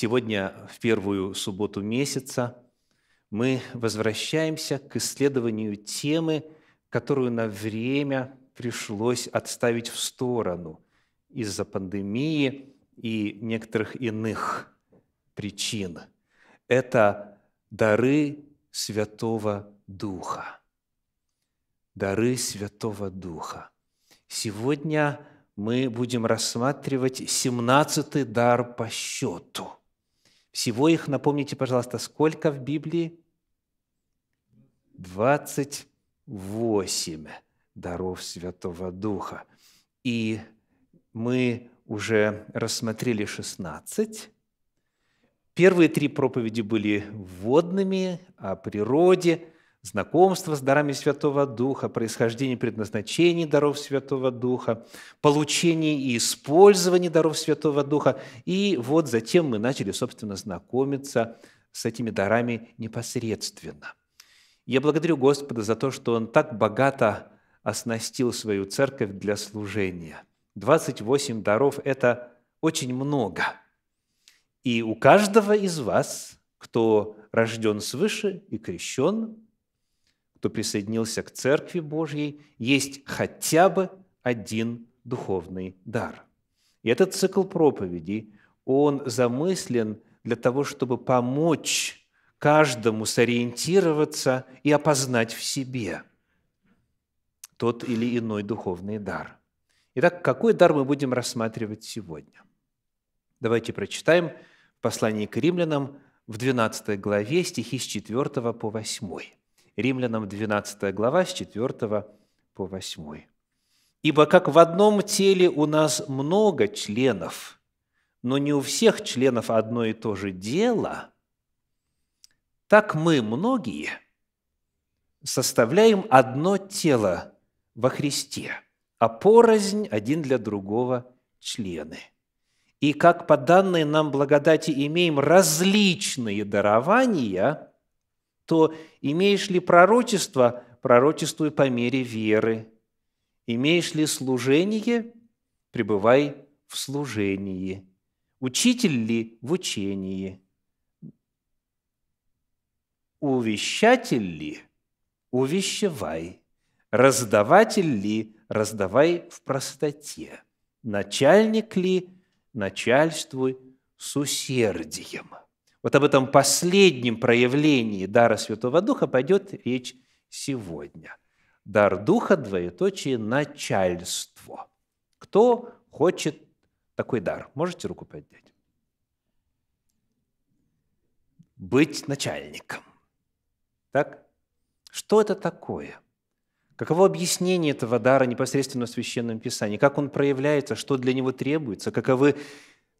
Сегодня, в первую субботу месяца, мы возвращаемся к исследованию темы, которую на время пришлось отставить в сторону из-за пандемии и некоторых иных причин. Это дары Святого Духа. Дары Святого Духа. Сегодня мы будем рассматривать 17-й дар по счету – всего их, напомните, пожалуйста, сколько в Библии? 28 даров Святого Духа. И мы уже рассмотрели 16. Первые три проповеди были вводными о природе – знакомство с дарами Святого Духа, происхождение предназначений даров Святого Духа, получение и использование даров Святого Духа. И вот затем мы начали, собственно, знакомиться с этими дарами непосредственно. Я благодарю Господа за то, что Он так богато оснастил свою церковь для служения. 28 даров – это очень много. И у каждого из вас, кто рожден свыше и крещен, кто присоединился к Церкви Божьей, есть хотя бы один духовный дар. И этот цикл проповедей, он замыслен для того, чтобы помочь каждому сориентироваться и опознать в себе тот или иной духовный дар. Итак, какой дар мы будем рассматривать сегодня? Давайте прочитаем послание к римлянам в 12 главе стихи с 4 по 8. Римлянам 12 глава с 4 по 8. «Ибо как в одном теле у нас много членов, но не у всех членов одно и то же дело, так мы многие составляем одно тело во Христе, а порознь один для другого члены» и как по данной нам благодати имеем различные дарования, то имеешь ли пророчество, пророчествуй по мере веры. Имеешь ли служение, пребывай в служении. Учитель ли в учении? Увещатель ли? Увещевай. Раздаватель ли? Раздавай в простоте. Начальник ли? Начальствуй с усердием. Вот об этом последнем проявлении дара Святого Духа пойдет речь сегодня. Дар Духа, двоеточие, начальство. Кто хочет такой дар? Можете руку поднять? Быть начальником. Так? Что это такое? Каково объяснение этого дара непосредственно в Священном Писании? Как он проявляется? Что для него требуется? Каковы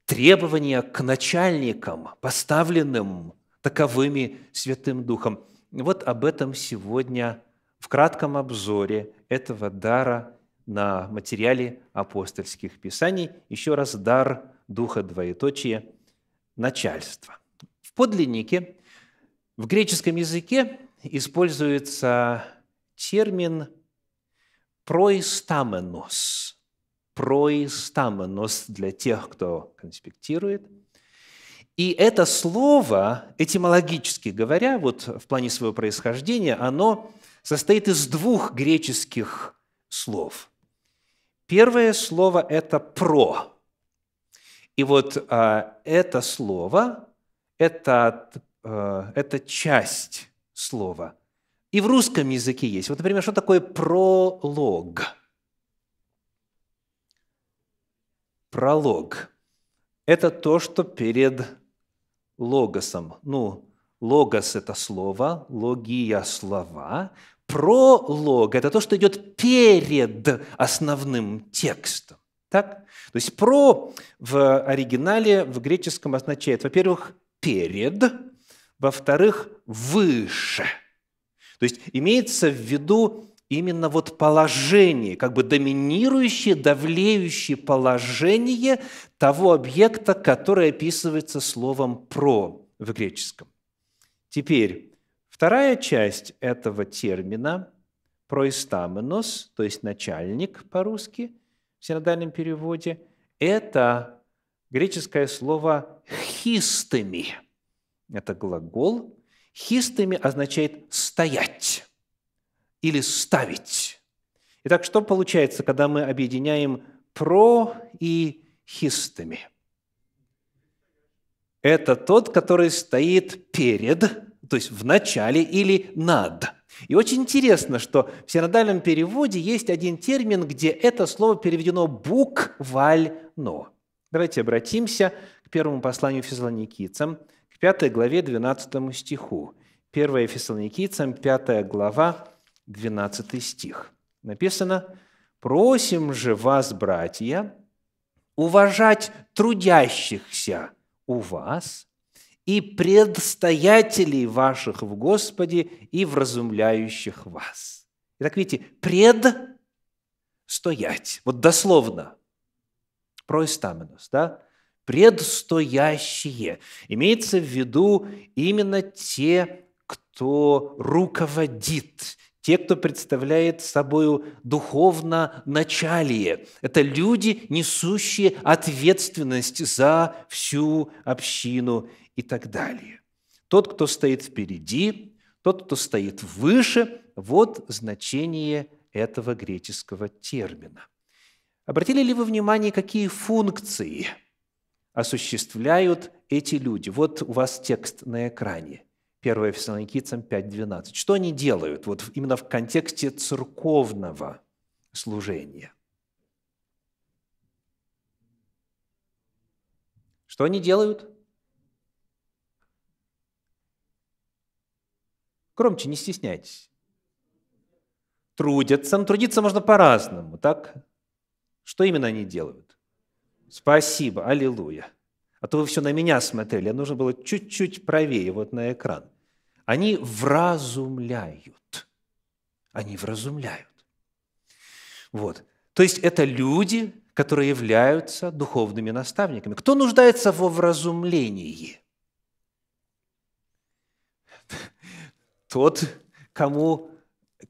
требования к начальникам, поставленным таковыми Святым Духом. Вот об этом сегодня в кратком обзоре этого дара на материале апостольских писаний. Еще раз дар Духа двоеточие начальства. В подлиннике в греческом языке используется термин «проистаменос», проистаменос для тех, кто конспектирует. И это слово, этимологически говоря, вот в плане своего происхождения, оно состоит из двух греческих слов. Первое слово – это «про». И вот а, это слово – это, а, это часть слова. И в русском языке есть. Вот, например, что такое «пролог»? пролог – это то, что перед логосом. Ну, логос – это слово, логия – слова, пролог – это то, что идет перед основным текстом. Так? То есть «про» в оригинале в греческом означает, во-первых, «перед», во-вторых, «выше». То есть имеется в виду именно вот положение, как бы доминирующее, давлеющее положение того объекта, который описывается словом «про» в греческом. Теперь, вторая часть этого термина – проистаменос, то есть начальник по-русски в синодальном переводе – это греческое слово «хистами». Это глагол. «Хистами» означает «стоять» или ставить. Итак, что получается, когда мы объединяем про и хистами? Это тот, который стоит перед, то есть в начале или над. И очень интересно, что в синодальном переводе есть один термин, где это слово переведено буквально. Давайте обратимся к первому посланию фессалоникийцам, к 5 главе 12 стиху. 1 фессалоникийцам, 5 глава, 12 стих. Написано, «Просим же вас, братья, уважать трудящихся у вас и предстоятелей ваших в Господе и вразумляющих вас». Итак, видите, предстоять. Вот дословно. Проистаменус, да? Предстоящие. Имеется в виду именно те, кто руководит, те, кто представляет собой духовно началие. Это люди, несущие ответственность за всю общину и так далее. Тот, кто стоит впереди, тот, кто стоит выше, вот значение этого греческого термина. Обратили ли вы внимание, какие функции осуществляют эти люди? Вот у вас текст на экране. 1 Фессалоникийцам 5.12. Что они делают вот именно в контексте церковного служения? Что они делают? Громче, не стесняйтесь. Трудятся. Но ну, трудиться можно по-разному, так? Что именно они делают? Спасибо, аллилуйя. А то вы все на меня смотрели, а нужно было чуть-чуть правее, вот на экран. Они вразумляют. Они вразумляют. Вот. То есть это люди, которые являются духовными наставниками. Кто нуждается во вразумлении? Тот, кому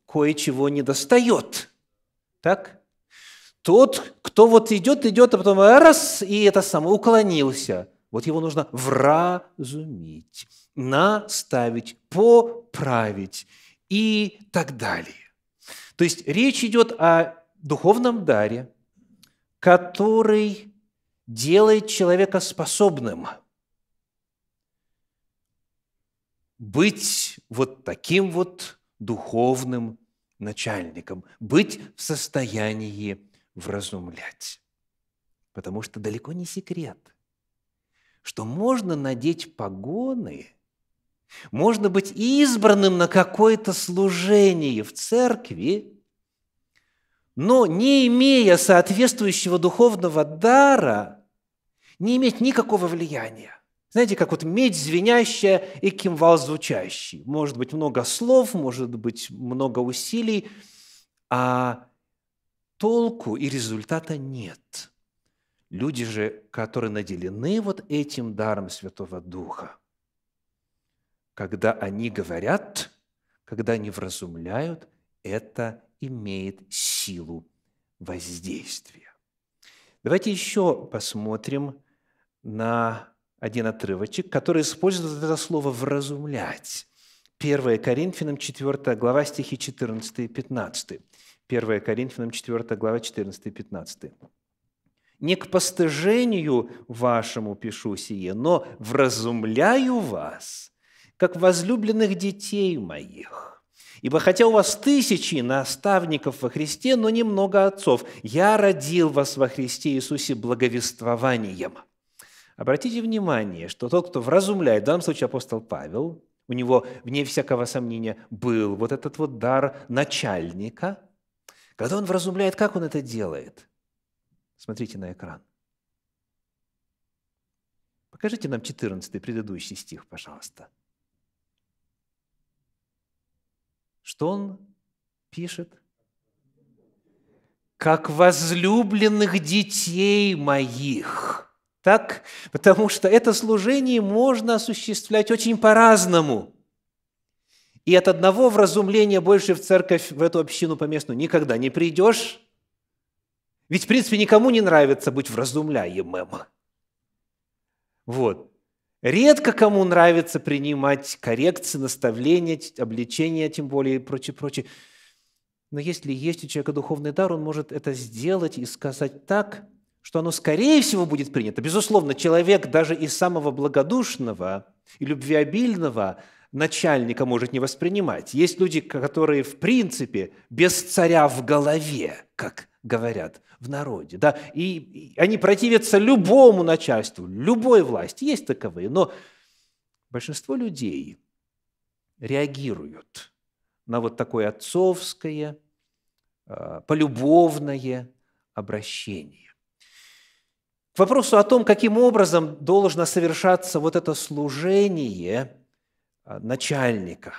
кое-чего не достает. Так? Тот, кто вот идет, идет, а потом раз, и это самое, уклонился. Вот его нужно вразумить, наставить, поправить и так далее. То есть речь идет о духовном даре, который делает человека способным быть вот таким вот духовным начальником, быть в состоянии вразумлять. Потому что далеко не секрет, что можно надеть погоны, можно быть избранным на какое-то служение в церкви, но не имея соответствующего духовного дара, не иметь никакого влияния. Знаете, как вот медь звенящая и кимвал звучащий. Может быть, много слов, может быть, много усилий, а толку и результата нет. Люди же, которые наделены вот этим даром Святого Духа, когда они говорят, когда они вразумляют, это имеет силу воздействия. Давайте еще посмотрим на один отрывочек, который использует это слово «вразумлять». 1 Коринфянам 4 глава стихи 14 и 15. 1 Коринфянам 4 глава 14 15. «Не к постыжению вашему пишу сие, но вразумляю вас, как возлюбленных детей моих». Ибо хотя у вас тысячи наставников во Христе, но немного отцов, я родил вас во Христе Иисусе благовествованием. Обратите внимание, что тот, кто вразумляет, в данном случае апостол Павел, у него, вне всякого сомнения, был вот этот вот дар начальника – когда он вразумляет, как он это делает? Смотрите на экран. Покажите нам 14 предыдущий стих, пожалуйста. Что он пишет? «Как возлюбленных детей моих». Так? Потому что это служение можно осуществлять очень по-разному – и от одного вразумления больше в церковь, в эту общину поместную никогда не придешь. Ведь, в принципе, никому не нравится быть вразумляемым. Вот. Редко кому нравится принимать коррекции, наставления, обличения, тем более и прочее, прочее. Но если есть у человека духовный дар, он может это сделать и сказать так, что оно, скорее всего, будет принято. Безусловно, человек даже из самого благодушного и любвеобильного – начальника может не воспринимать. Есть люди, которые в принципе без царя в голове, как говорят в народе. Да? И они противятся любому начальству, любой власти. Есть таковые, но большинство людей реагируют на вот такое отцовское, а, полюбовное обращение. К вопросу о том, каким образом должно совершаться вот это служение – Э, начальника.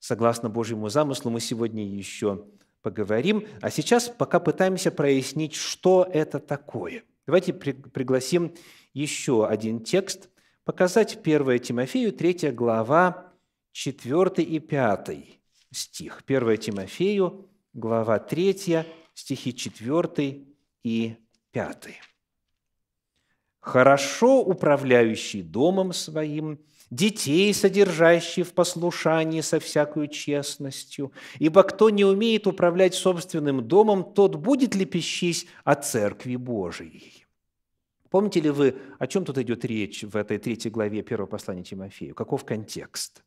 Согласно Божьему замыслу мы сегодня еще поговорим, а сейчас пока пытаемся прояснить, что это такое. Давайте пригласим еще один текст, показать 1 Тимофею, 3 глава, 4 и 5 стих. 1 Тимофею, глава 3, стихи 4 и 5. «Хорошо управляющий домом своим – детей, содержащие в послушании со всякой честностью. Ибо кто не умеет управлять собственным домом, тот будет лепещись о Церкви Божией». Помните ли вы, о чем тут идет речь в этой третьей главе первого послания Тимофею? Каков контекст?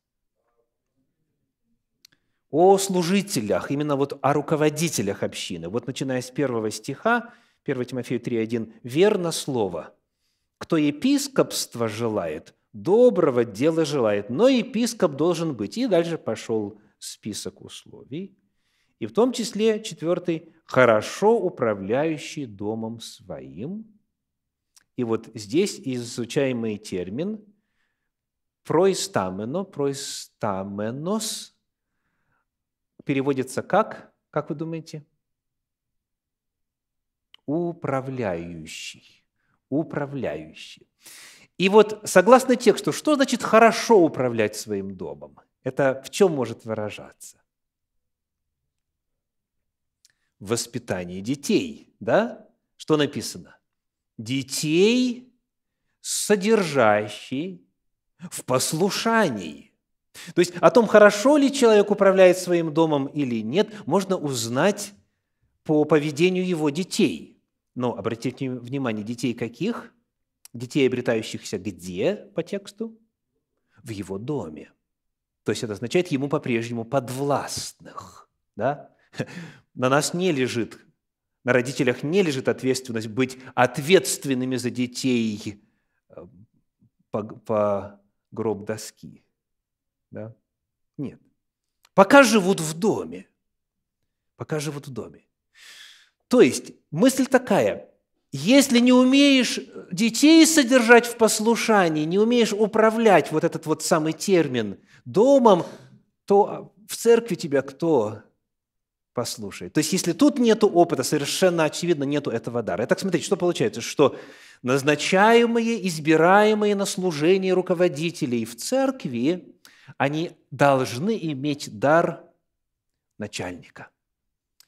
О служителях, именно вот о руководителях общины. Вот начиная с первого стиха, 1 Тимофею 3.1, «Верно слово, кто епископство желает, доброго дела желает, но епископ должен быть. И дальше пошел список условий, и в том числе четвертый – хорошо управляющий домом своим. И вот здесь изучаемый термин проистамено, проистаменос переводится как, как вы думаете? Управляющий. Управляющий. И вот согласно тексту, что значит хорошо управлять своим домом? Это в чем может выражаться? В воспитании детей, да? Что написано? Детей, содержащий в послушании. То есть о том, хорошо ли человек управляет своим домом или нет, можно узнать по поведению его детей. Но обратите внимание, детей каких? детей, обретающихся где по тексту? В его доме. То есть это означает ему по-прежнему подвластных. Да? На нас не лежит, на родителях не лежит ответственность быть ответственными за детей э, по, по гроб доски. Да? Нет. Пока живут в доме. Пока живут в доме. То есть мысль такая – если не умеешь детей содержать в послушании, не умеешь управлять вот этот вот самый термин домом, то в церкви тебя кто послушает? То есть, если тут нет опыта, совершенно очевидно, нету этого дара. Итак, смотрите, что получается, что назначаемые, избираемые на служение руководителей в церкви, они должны иметь дар начальника.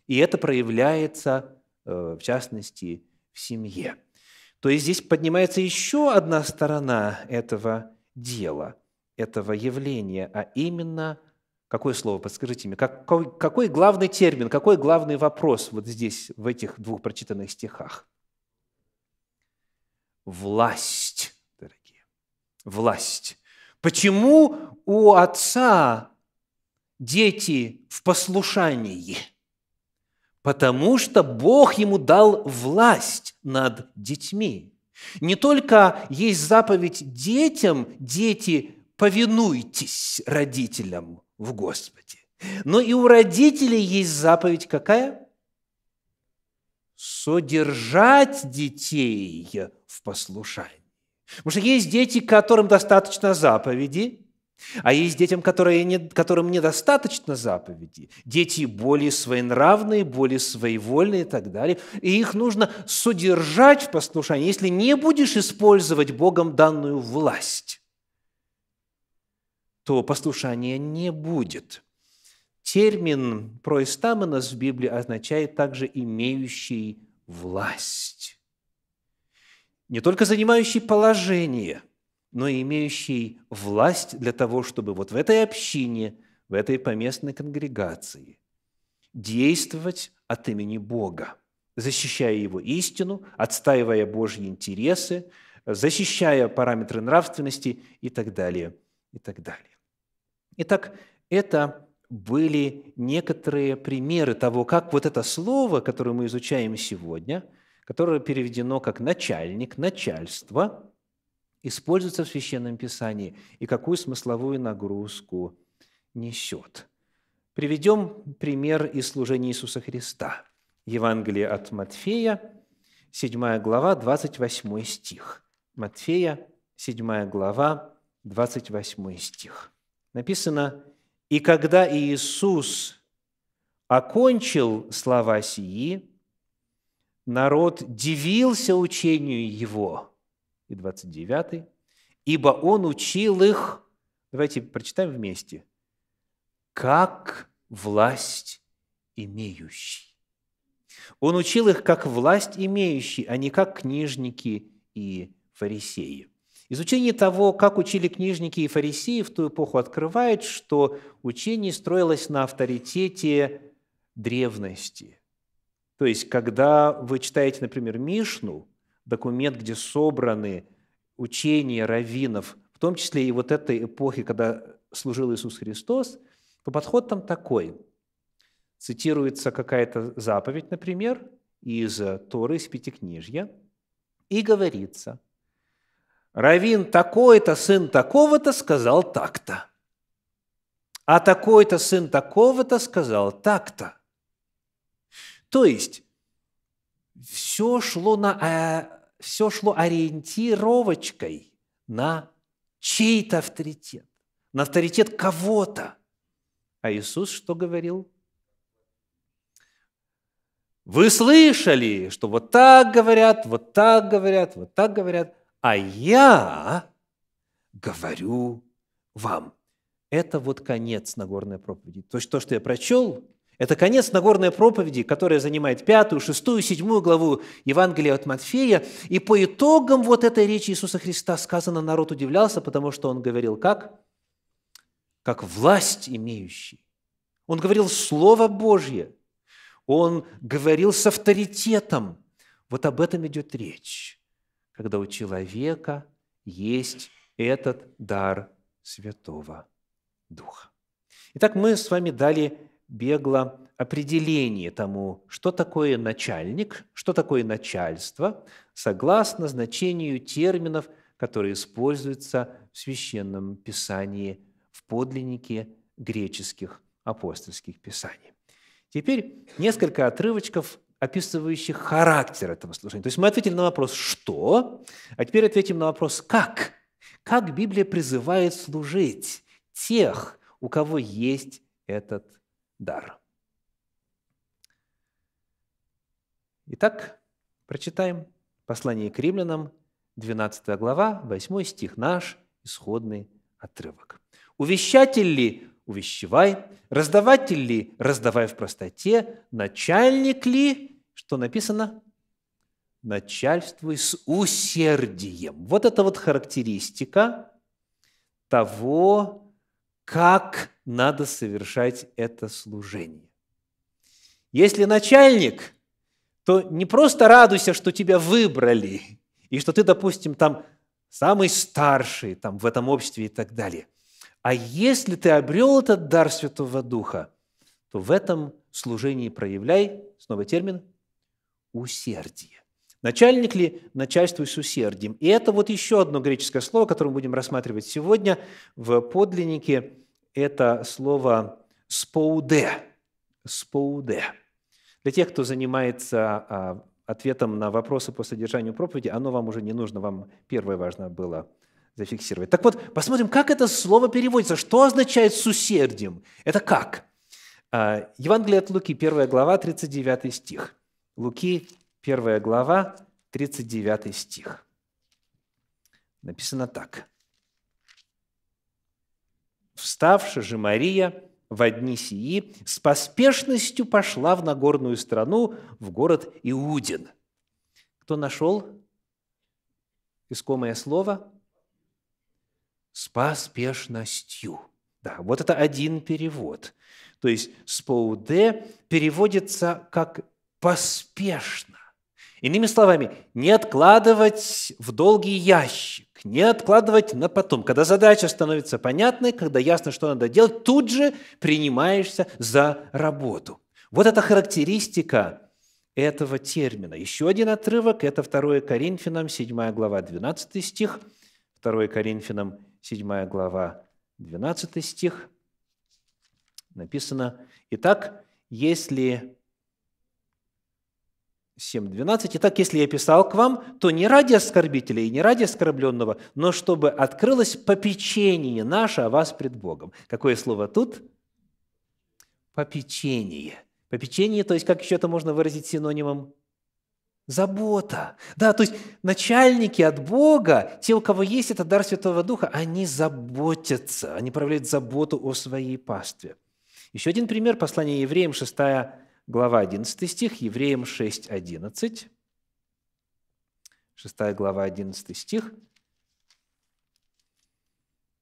И это проявляется, э, в частности, в семье. То есть здесь поднимается еще одна сторона этого дела, этого явления, а именно какое слово, подскажите мне, какой, какой главный термин, какой главный вопрос вот здесь, в этих двух прочитанных стихах? Власть, дорогие, власть. Почему у отца дети в послушании – потому что Бог ему дал власть над детьми. Не только есть заповедь детям, дети, повинуйтесь родителям в Господе, но и у родителей есть заповедь какая? Содержать детей в послушании. Потому что есть дети, которым достаточно заповеди, а есть детям, которые не, которым недостаточно заповеди. Дети более своенравные, более своевольные и так далее. И их нужно содержать в послушании, если не будешь использовать Богом данную власть то послушания не будет. Термин «проистаменос» в Библии означает также «имеющий власть». Не только занимающий положение – но имеющий власть для того, чтобы вот в этой общине, в этой поместной конгрегации действовать от имени Бога, защищая его истину, отстаивая Божьи интересы, защищая параметры нравственности и так далее, и так далее. Итак, это были некоторые примеры того, как вот это слово, которое мы изучаем сегодня, которое переведено как «начальник», «начальство», используется в Священном Писании и какую смысловую нагрузку несет. Приведем пример из служения Иисуса Христа. Евангелие от Матфея, 7 глава, 28 стих. Матфея, 7 глава, 28 стих. Написано, «И когда Иисус окончил слова сии, народ дивился учению Его» и 29. «Ибо Он учил их...» Давайте прочитаем вместе. «Как власть имеющий». Он учил их как власть имеющий, а не как книжники и фарисеи. Изучение того, как учили книжники и фарисеи в ту эпоху, открывает, что учение строилось на авторитете древности. То есть, когда вы читаете, например, Мишну, документ, где собраны учения раввинов, в том числе и вот этой эпохи, когда служил Иисус Христос, то подход там такой. Цитируется какая-то заповедь, например, из Торы, из Пятикнижья, и говорится, «Равин такой-то, сын такого-то сказал так-то, а такой-то сын такого-то сказал так-то». То есть все шло, на, а, э, все шло ориентировочкой на чей-то авторитет, на авторитет кого-то. А Иисус что говорил? Вы слышали, что вот так говорят, вот так говорят, вот так говорят, а я говорю вам. Это вот конец Нагорной проповеди. То есть то, что я прочел, это конец Нагорной проповеди, которая занимает пятую, шестую, седьмую главу Евангелия от Матфея. И по итогам вот этой речи Иисуса Христа сказано, народ удивлялся, потому что он говорил как? Как власть имеющий. Он говорил Слово Божье. Он говорил с авторитетом. Вот об этом идет речь, когда у человека есть этот дар Святого Духа. Итак, мы с вами дали бегло определение тому, что такое начальник, что такое начальство, согласно значению терминов, которые используются в Священном Писании, в подлиннике греческих апостольских писаний. Теперь несколько отрывочков, описывающих характер этого служения. То есть мы ответили на вопрос «что?», а теперь ответим на вопрос «как?». Как Библия призывает служить тех, у кого есть этот дар. Итак, прочитаем послание к римлянам, 12 глава, 8 стих, наш исходный отрывок. «Увещатель ли – увещевай, раздаватель ли – раздавай в простоте, начальник ли – что написано? Начальствуй с усердием». Вот это вот характеристика того, как надо совершать это служение. Если начальник, то не просто радуйся, что тебя выбрали, и что ты, допустим, там самый старший там, в этом обществе и так далее. А если ты обрел этот дар Святого Духа, то в этом служении проявляй, снова термин, усердие. Начальник ли начальствуй с усердием? И это вот еще одно греческое слово, которое мы будем рассматривать сегодня в подлиннике. Это слово «споуде». «Споуде». Для тех, кто занимается а, ответом на вопросы по содержанию проповеди, оно вам уже не нужно, вам первое важно было зафиксировать. Так вот, посмотрим, как это слово переводится, что означает «с усердием». Это как? А, Евангелие от Луки, 1 глава, 39 стих. Луки, 1 глава, 39 стих. Написано так. «Вставши же Мария в одни сии, с поспешностью пошла в Нагорную страну, в город Иудин». Кто нашел искомое слово? С поспешностью. Да, вот это один перевод. То есть «споуде» переводится как «поспешно». Иными словами, не откладывать в долгий ящик, не откладывать на потом. Когда задача становится понятной, когда ясно, что надо делать, тут же принимаешься за работу. Вот это характеристика этого термина. Еще один отрывок – это 2 Коринфянам, 7 глава, 12 стих. 2 Коринфянам, 7 глава, 12 стих. Написано, «Итак, если 7.12. Итак, если я писал к вам, то не ради оскорбителя и не ради оскорбленного, но чтобы открылось попечение наше о вас пред Богом. Какое слово тут? Попечение. Попечение, то есть как еще это можно выразить синонимом? Забота. Да, то есть начальники от Бога, те, у кого есть этот дар Святого Духа, они заботятся, они проявляют заботу о своей пастве. Еще один пример, послание евреям, 6 глава 11 стих, Евреям 6, 11, 6 глава 11 стих.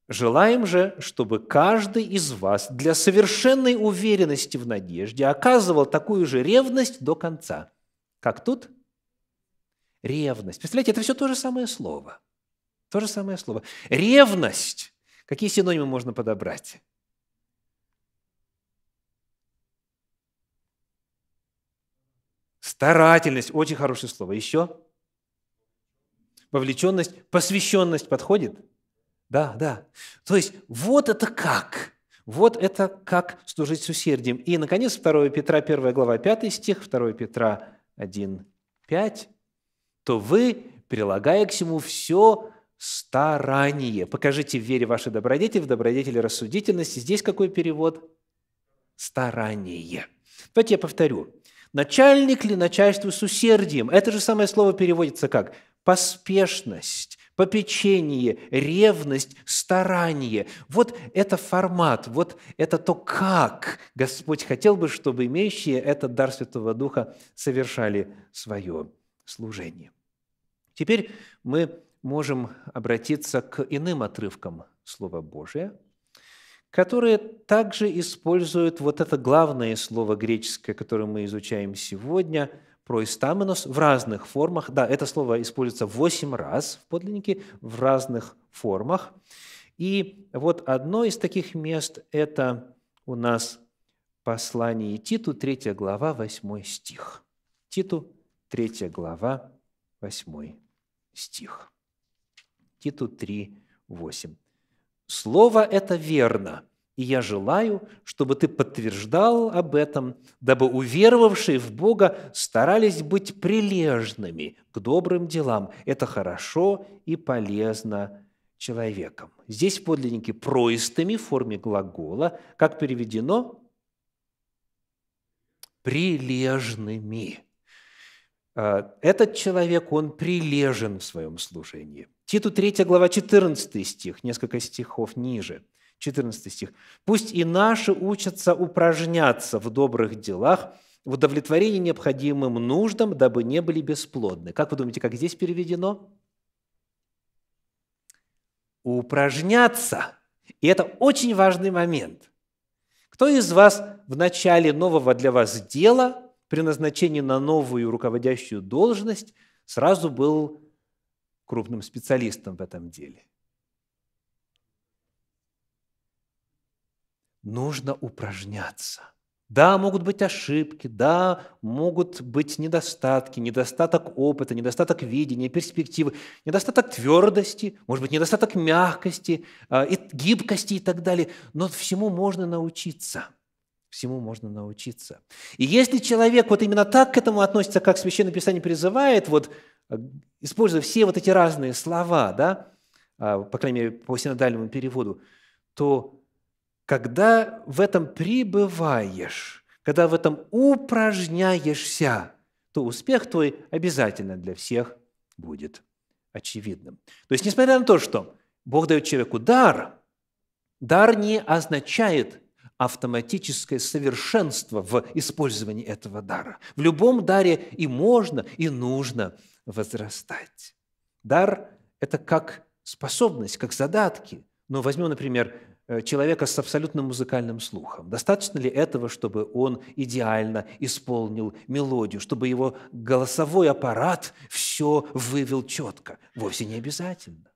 «Желаем же, чтобы каждый из вас для совершенной уверенности в надежде оказывал такую же ревность до конца». Как тут? Ревность. Представляете, это все то же самое слово. То же самое слово. Ревность. Какие синонимы можно подобрать? Старательность – очень хорошее слово. Еще? Вовлеченность, посвященность подходит? Да, да. То есть вот это как – вот это как служить с усердием. И, наконец, 2 Петра, 1 глава, 5 стих, 2 Петра 1, 5. «То вы, прилагая к всему все старание, покажите в вере вашей добродетель, в добродетели рассудительности». Здесь какой перевод? Старание. Давайте я повторю. Начальник ли начальству с усердием? Это же самое слово переводится как поспешность, попечение, ревность, старание. Вот это формат, вот это то, как Господь хотел бы, чтобы имеющие этот дар Святого Духа совершали свое служение. Теперь мы можем обратиться к иным отрывкам Слова Божия – которые также используют вот это главное слово греческое, которое мы изучаем сегодня, проистаменос, в разных формах. Да, это слово используется восемь раз в подлиннике, в разных формах. И вот одно из таких мест – это у нас послание Титу, 3 глава, 8 стих. Титу, 3 глава, 8 стих. Титу 3, 8. Слово это верно, и я желаю, чтобы ты подтверждал об этом, дабы уверовавшие в Бога старались быть прилежными к добрым делам. Это хорошо и полезно человеком. Здесь подлинники проистыми в форме глагола, как переведено, прилежными. Э, этот человек, он прилежен в своем служении – Титу 3 глава 14 стих, несколько стихов ниже. 14 стих. «Пусть и наши учатся упражняться в добрых делах, в удовлетворении необходимым нуждам, дабы не были бесплодны». Как вы думаете, как здесь переведено? Упражняться. И это очень важный момент. Кто из вас в начале нового для вас дела, при назначении на новую руководящую должность, сразу был крупным специалистом в этом деле. Нужно упражняться. Да, могут быть ошибки, да, могут быть недостатки, недостаток опыта, недостаток видения, перспективы, недостаток твердости, может быть, недостаток мягкости, э, гибкости и так далее. Но всему можно научиться – Всему можно научиться. И если человек вот именно так к этому относится, как Священное Писание призывает, вот э, используя все вот эти разные слова, да, а, по крайней мере, по синодальному переводу, то когда в этом пребываешь, когда в этом упражняешься, то успех твой обязательно для всех будет очевидным. То есть, несмотря на то, что Бог дает человеку дар, дар не означает – автоматическое совершенство в использовании этого дара. В любом даре и можно, и нужно возрастать. Дар – это как способность, как задатки. Но ну, возьмем, например, э, человека с абсолютным музыкальным слухом. Достаточно ли этого, чтобы он идеально исполнил мелодию, чтобы его голосовой аппарат все вывел четко? Вовсе не обязательно.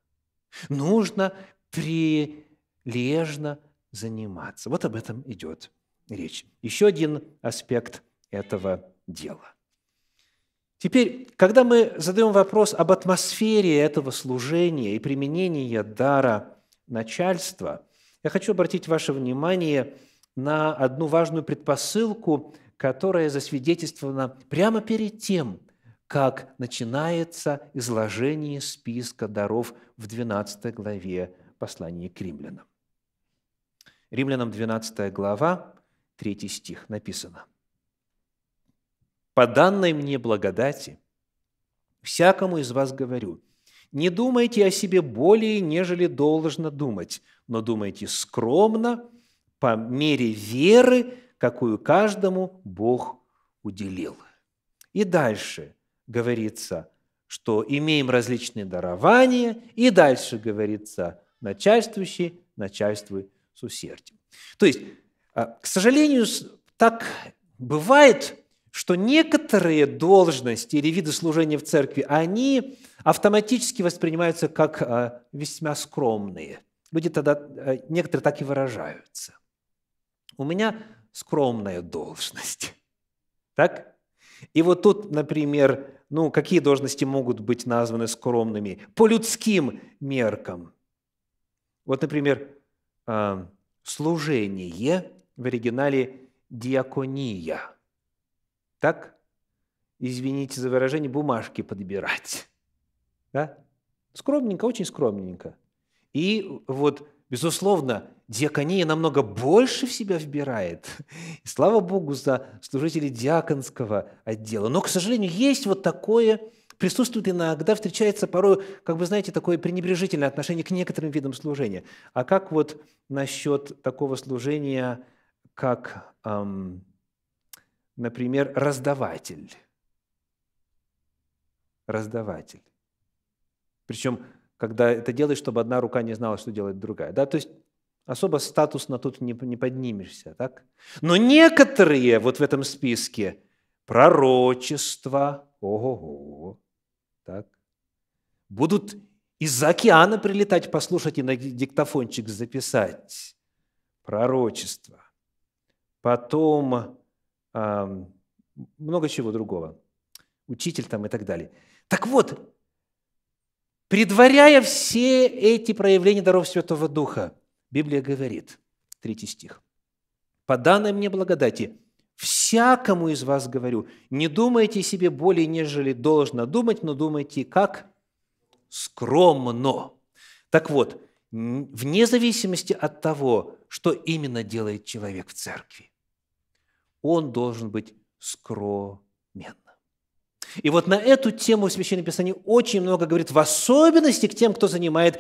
Нужно прилежно заниматься. Вот об этом идет речь. Еще один аспект этого дела. Теперь, когда мы задаем вопрос об атмосфере этого служения и применении дара начальства, я хочу обратить ваше внимание на одну важную предпосылку, которая засвидетельствована прямо перед тем, как начинается изложение списка даров в 12 главе послания к римлянам. Римлянам 12 глава, 3 стих написано. «По данной мне благодати всякому из вас говорю, не думайте о себе более, нежели должно думать, но думайте скромно, по мере веры, какую каждому Бог уделил». И дальше говорится, что имеем различные дарования, и дальше говорится, начальствующий начальствует с усердием. То есть, а, к сожалению, так бывает, что некоторые должности или виды служения в церкви, они автоматически воспринимаются как а, весьма скромные. Люди тогда, а, некоторые так и выражаются. У меня скромная должность. Так? И вот тут, например, ну, какие должности могут быть названы скромными? По людским меркам. Вот, например, Эм, служение в оригинале диакония. Так? Извините за выражение, бумажки подбирать. Да? Скромненько, очень скромненько. И вот, безусловно, диакония намного больше в себя вбирает. И слава Богу за служителей диаконского отдела. Но, к сожалению, есть вот такое присутствует иногда, встречается порой, как бы, знаете, такое пренебрежительное отношение к некоторым видам служения. А как вот насчет такого служения, как, эм, например, раздаватель? Раздаватель. Причем, когда это делаешь, чтобы одна рука не знала, что делает другая. Да? То есть особо статусно тут не, не поднимешься. Так? Но некоторые вот в этом списке – пророчество, ого-го, так. Будут из-за океана прилетать, послушать и на диктофончик записать пророчество. Потом э, много чего другого. Учитель там и так далее. Так вот, предваряя все эти проявления даров Святого Духа, Библия говорит, третий стих, «По данной мне благодати – Всякому из вас говорю, не думайте себе более, нежели должно думать, но думайте как? Скромно. Так вот, вне зависимости от того, что именно делает человек в церкви, он должен быть скромен. И вот на эту тему в Священном Писании очень много говорит, в особенности к тем, кто занимает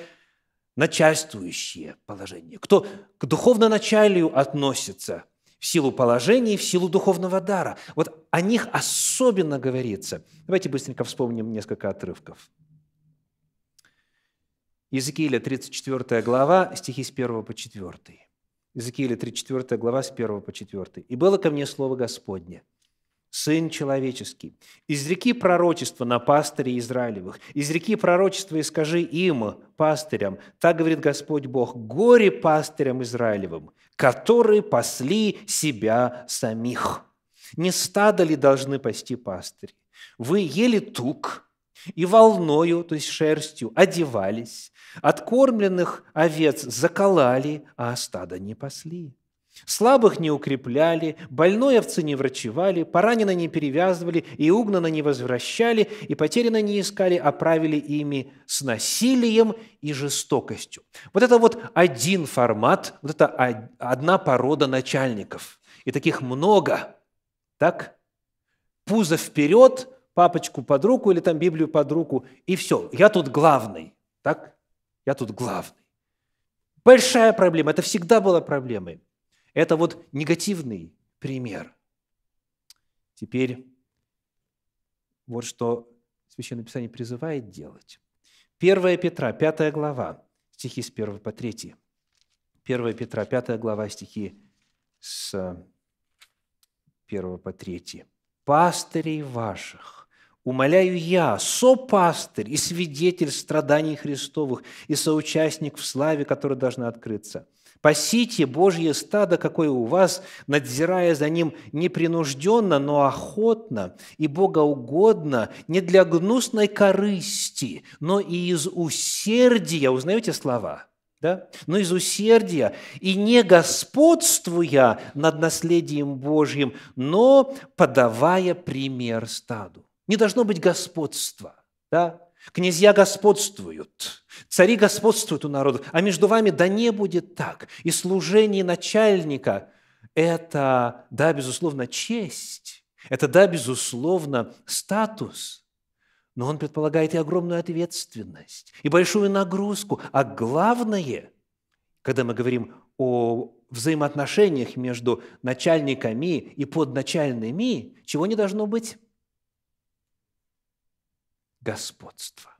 начальствующее положение, кто к духовно началию относится – в силу положений, в силу духовного дара. Вот о них особенно говорится. Давайте быстренько вспомним несколько отрывков. Иезекииля 34 глава, стихи с 1 по 4. Иезекииля 34 глава, с 1 по 4. «И было ко мне слово Господне, Сын человеческий, Из реки пророчества на пастыре Израилевых, Из реки пророчества и скажи им, пастырям, так говорит Господь Бог, горе пастырям Израилевым, которые пасли себя самих. Не стадо ли должны пасти пастыри? Вы ели тук, и волною, то есть шерстью, одевались, откормленных овец заколали, а стада не пасли. Слабых не укрепляли, больной овцы не врачевали, поранено не перевязывали, и угнано не возвращали, и потеряно не искали, а правили ими с насилием и жестокостью. Вот это вот один формат, вот это одна порода начальников. И таких много, так? Пузо вперед, папочку под руку или там Библию под руку, и все. Я тут главный, так? Я тут главный. Большая проблема, это всегда была проблемой. Это вот негативный пример. Теперь вот что Священное Писание призывает делать. 1 Петра, 5 глава, стихи с 1 по 3. 1 Петра, 5 глава, стихи с 1 по 3. «Пастырей ваших, умоляю я, сопастырь и свидетель страданий Христовых и соучастник в славе, которая должна открыться – Пасите Божье стадо, какое у вас, надзирая за ним непринужденно, но охотно и богоугодно, не для гнусной корысти, но и из усердия». Узнаете слова? Да? Но из усердия и не господствуя над наследием Божьим, но подавая пример стаду. Не должно быть господства. Да? Князья господствуют – Цари господствуют у народов, а между вами да не будет так. И служение начальника – это, да, безусловно, честь, это, да, безусловно, статус, но он предполагает и огромную ответственность, и большую нагрузку. А главное, когда мы говорим о взаимоотношениях между начальниками и подначальными, чего не должно быть? Господство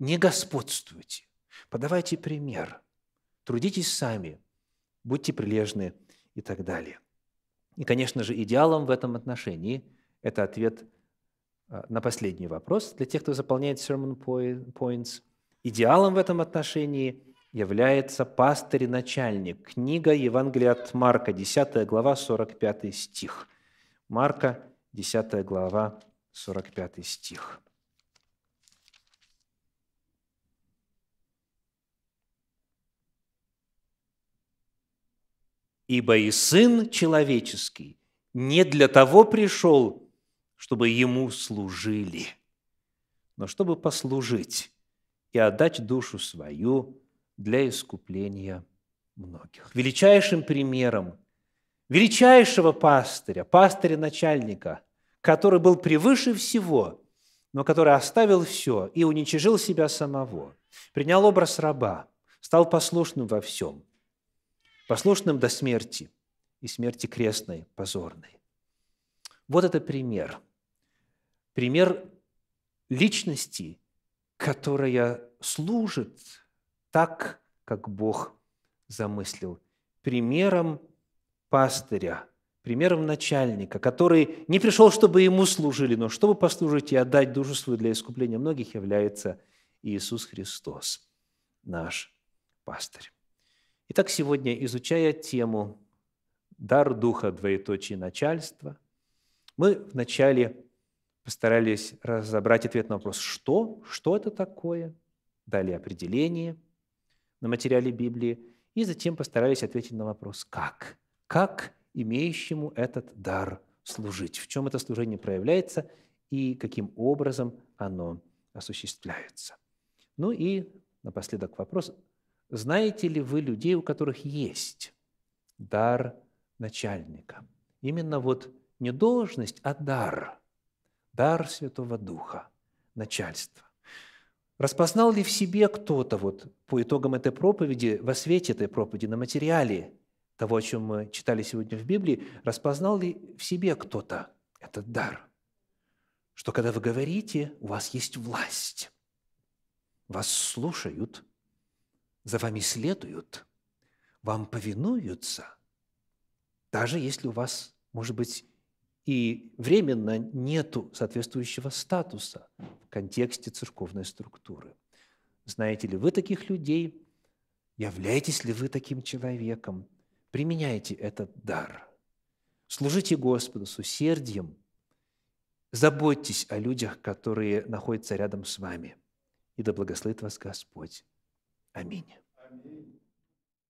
не господствуйте, подавайте пример, трудитесь сами, будьте прилежны и так далее. И, конечно же, идеалом в этом отношении – это ответ а, на последний вопрос для тех, кто заполняет sermon points. Идеалом в этом отношении является пастырь-начальник. Книга Евангелия от Марка, 10 глава, 45 стих. Марка, 10 глава, 45 стих. ибо и Сын Человеческий не для того пришел, чтобы Ему служили, но чтобы послужить и отдать душу свою для искупления многих. Величайшим примером величайшего пастыря, пастыря-начальника, который был превыше всего, но который оставил все и уничижил себя самого, принял образ раба, стал послушным во всем – послушным до смерти и смерти крестной, позорной. Вот это пример. Пример личности, которая служит так, как Бог замыслил. Примером пастыря, примером начальника, который не пришел, чтобы ему служили, но чтобы послужить и отдать душу свою для искупления многих, является Иисус Христос, наш пастырь. Итак, сегодня, изучая тему «Дар Духа, двоеточие начальства», мы вначале постарались разобрать ответ на вопрос «Что? Что это такое?» Дали определение на материале Библии и затем постарались ответить на вопрос «Как?» Как имеющему этот дар служить? В чем это служение проявляется и каким образом оно осуществляется? Ну и напоследок вопрос знаете ли вы людей, у которых есть дар начальника? Именно вот не должность, а дар. Дар Святого Духа, начальство. Распознал ли в себе кто-то вот по итогам этой проповеди, во свете этой проповеди, на материале того, о чем мы читали сегодня в Библии, распознал ли в себе кто-то этот дар? Что когда вы говорите, у вас есть власть. Вас слушают – за вами следуют, вам повинуются, даже если у вас, может быть, и временно нету соответствующего статуса в контексте церковной структуры. Знаете ли вы таких людей? Являетесь ли вы таким человеком? Применяйте этот дар. Служите Господу с усердием. Заботьтесь о людях, которые находятся рядом с вами. И да благословит вас Господь. Аминь.